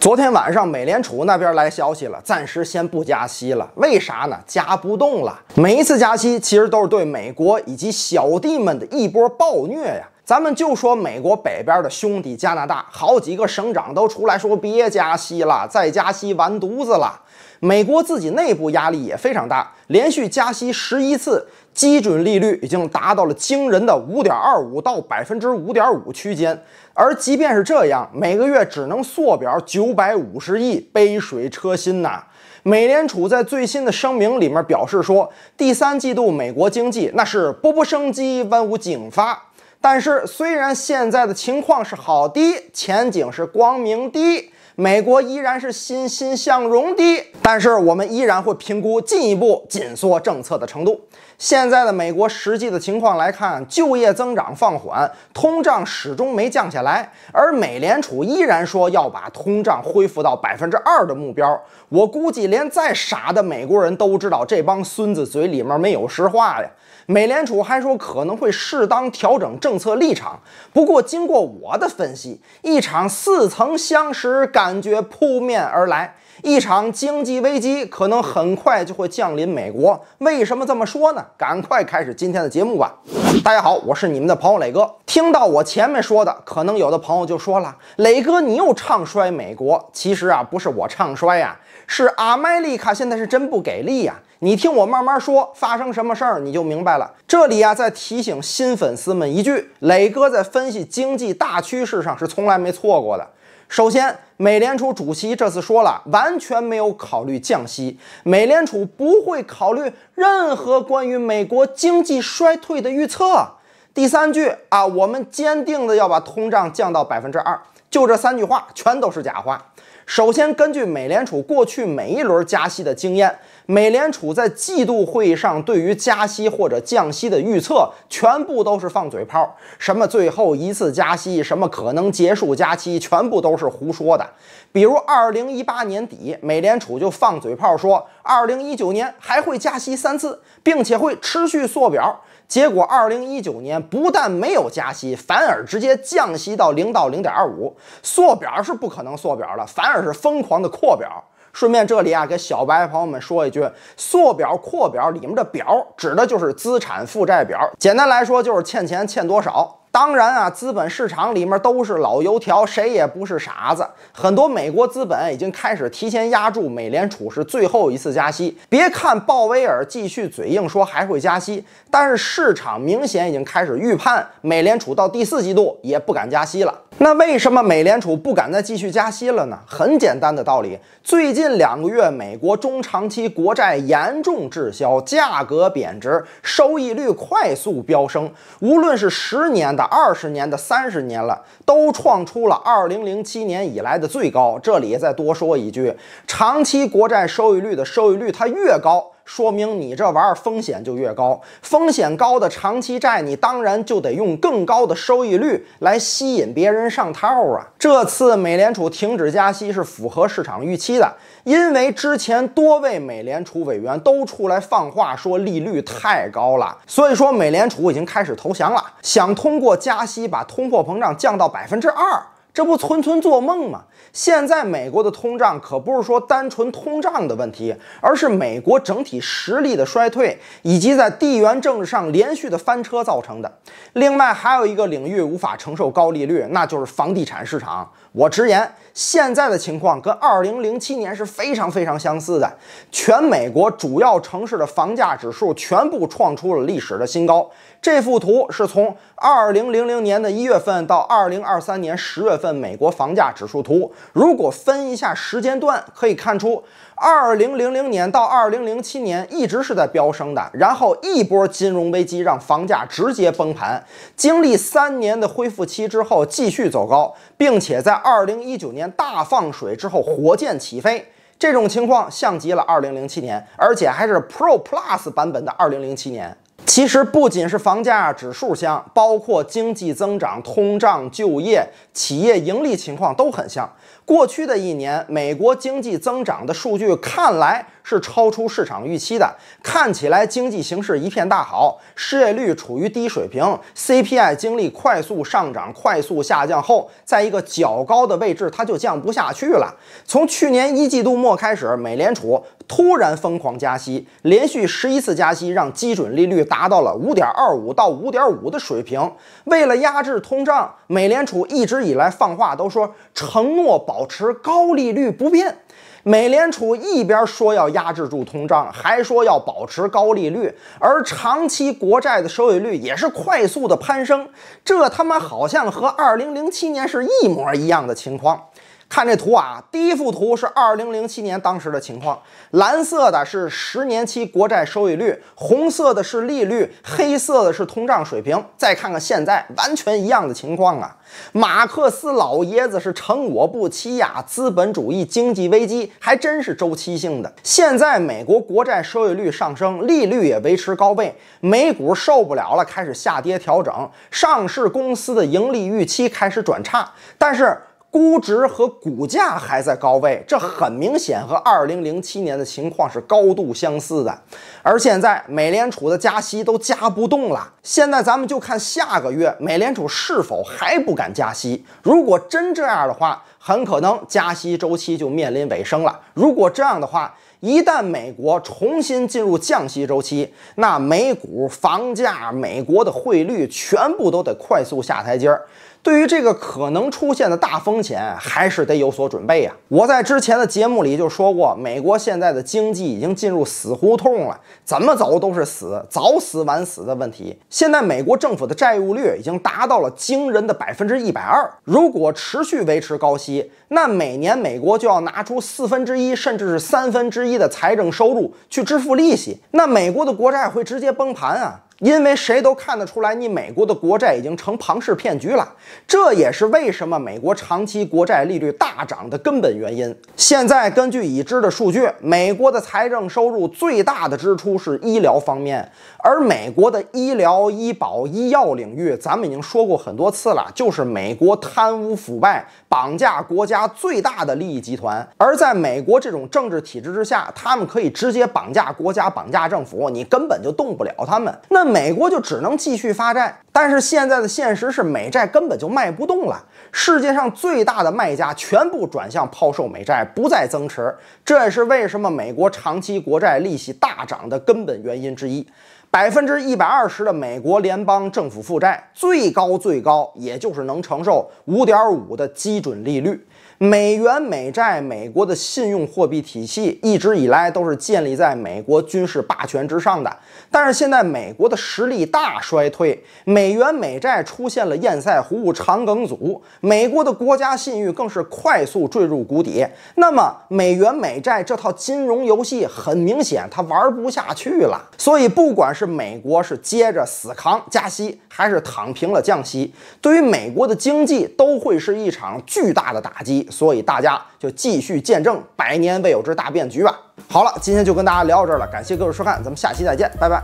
昨天晚上，美联储那边来消息了，暂时先不加息了。为啥呢？加不动了。每一次加息，其实都是对美国以及小弟们的一波暴虐呀。咱们就说美国北边的兄弟加拿大，好几个省长都出来说别加息了，再加息完犊子了。美国自己内部压力也非常大，连续加息十一次，基准利率已经达到了惊人的五点二五到百分之五点五区间。而即便是这样，每个月只能缩表九百五十亿，杯水车薪呐。美联储在最新的声明里面表示说，第三季度美国经济那是勃勃生机，万物井发。但是，虽然现在的情况是好的，前景是光明的。美国依然是欣欣向荣的，但是我们依然会评估进一步紧缩政策的程度。现在的美国实际的情况来看，就业增长放缓，通胀始终没降下来，而美联储依然说要把通胀恢复到百分之二的目标。我估计，连再傻的美国人都知道这帮孙子嘴里面没有实话呀。美联储还说可能会适当调整政策立场，不过经过我的分析，一场似曾相识感。感觉扑面而来，一场经济危机可能很快就会降临美国。为什么这么说呢？赶快开始今天的节目吧。大家好，我是你们的朋友磊哥。听到我前面说的，可能有的朋友就说了：“磊哥，你又唱衰美国。”其实啊，不是我唱衰呀，是阿麦利卡现在是真不给力呀。你听我慢慢说，发生什么事儿你就明白了。这里啊，再提醒新粉丝们一句：磊哥在分析经济大趋势上是从来没错过的。首先，美联储主席这次说了，完全没有考虑降息，美联储不会考虑任何关于美国经济衰退的预测。第三句啊，我们坚定的要把通胀降到百分之二，就这三句话全都是假话。首先，根据美联储过去每一轮加息的经验。美联储在季度会议上对于加息或者降息的预测，全部都是放嘴炮。什么最后一次加息，什么可能结束加息，全部都是胡说的。比如，二零一八年底，美联储就放嘴炮说二零一九年还会加息三次，并且会持续缩表。结果，二零一九年不但没有加息，反而直接降息到零到零点二五，缩表是不可能缩表了，反而是疯狂的扩表。顺便这里啊，给小白朋友们说一句：缩表、扩表里面的表，指的就是资产负债表。简单来说，就是欠钱欠多少。当然啊，资本市场里面都是老油条，谁也不是傻子。很多美国资本已经开始提前压住美联储是最后一次加息。别看鲍威尔继续嘴硬说还会加息，但是市场明显已经开始预判，美联储到第四季度也不敢加息了。那为什么美联储不敢再继续加息了呢？很简单的道理，最近两个月，美国中长期国债严重滞销，价格贬值，收益率快速飙升。无论是十年的、二十年的、三十年的，都创出了二零零七年以来的最高。这里再多说一句，长期国债收益率的收益率，它越高。说明你这玩意儿风险就越高，风险高的长期债，你当然就得用更高的收益率来吸引别人上套啊。这次美联储停止加息是符合市场预期的，因为之前多位美联储委员都出来放话说利率太高了，所以说美联储已经开始投降了，想通过加息把通货膨胀降到百分之二。这不纯纯做梦吗？现在美国的通胀可不是说单纯通胀的问题，而是美国整体实力的衰退以及在地缘政治上连续的翻车造成的。另外还有一个领域无法承受高利率，那就是房地产市场。我直言。现在的情况跟2007年是非常非常相似的，全美国主要城市的房价指数全部创出了历史的新高。这幅图是从2000年的一月份到2023年十月份美国房价指数图。如果分一下时间段，可以看出，2000年到2007年一直是在飙升的，然后一波金融危机让房价直接崩盘，经历三年的恢复期之后，继续走高。并且在二零一九年大放水之后火箭起飞，这种情况像极了二零零七年，而且还是 Pro Plus 版本的二零零七年。其实不仅是房价指数像，包括经济增长、通胀、就业、企业盈利情况都很像。过去的一年，美国经济增长的数据看来是超出市场预期的，看起来经济形势一片大好，失业率处于低水平，CPI 经历快速上涨、快速下降后，在一个较高的位置，它就降不下去了。从去年一季度末开始，美联储突然疯狂加息，连续十一次加息，让基准利率达到了五点二五到五点五的水平。为了压制通胀，美联储一直以来放话都说承诺保。保持高利率不变，美联储一边说要压制住通胀，还说要保持高利率，而长期国债的收益率也是快速的攀升，这他妈好像和2007年是一模一样的情况。看这图啊，第一幅图是二零零七年当时的情况，蓝色的是十年期国债收益率，红色的是利率，黑色的是通胀水平。再看看现在，完全一样的情况啊！马克思老爷子是诚我不欺呀，资本主义经济危机还真是周期性的。现在美国国债收益率上升，利率也维持高位，美股受不了了，开始下跌调整，上市公司的盈利预期开始转差，但是。估值和股价还在高位，这很明显和二零零七年的情况是高度相似的。而现在美联储的加息都加不动了，现在咱们就看下个月美联储是否还不敢加息。如果真这样的话，很可能加息周期就面临尾声了。如果这样的话，一旦美国重新进入降息周期，那美股、房价、美国的汇率全部都得快速下台阶儿。对于这个可能出现的大风险，还是得有所准备呀。我在之前的节目里就说过，美国现在的经济已经进入死胡同了，怎么走都是死，早死晚死的问题。现在美国政府的债务率已经达到了惊人的百分之一百二，如果持续维持高息，那每年美国就要拿出四分之一甚至是三分之一的财政收入去支付利息，那美国的国债会直接崩盘啊！因为谁都看得出来，你美国的国债已经成庞氏骗局了，这也是为什么美国长期国债利率大涨的根本原因。现在根据已知的数据，美国的财政收入最大的支出是医疗方面，而美国的医疗、医保、医药领域，咱们已经说过很多次了，就是美国贪污腐败绑架国家最大的利益集团。而在美国这种政治体制之下，他们可以直接绑架国家、绑架政府，你根本就动不了他们。那。美国就只能继续发债，但是现在的现实是美债根本就卖不动了，世界上最大的卖家全部转向抛售美债，不再增持，这也是为什么美国长期国债利息大涨的根本原因之一。百分之一百二十的美国联邦政府负债，最高最高也就是能承受五点五的基准利率。美元美债，美国的信用货币体系一直以来都是建立在美国军事霸权之上的。但是现在美国的实力大衰退，美元美债出现了堰塞湖长梗阻，美国的国家信誉更是快速坠入谷底。那么美元美债这套金融游戏，很明显它玩不下去了。所以不管是是美国是接着死扛加息，还是躺平了降息？对于美国的经济，都会是一场巨大的打击。所以大家就继续见证百年未有之大变局吧。好了，今天就跟大家聊到这儿了，感谢各位收看，咱们下期再见，拜拜。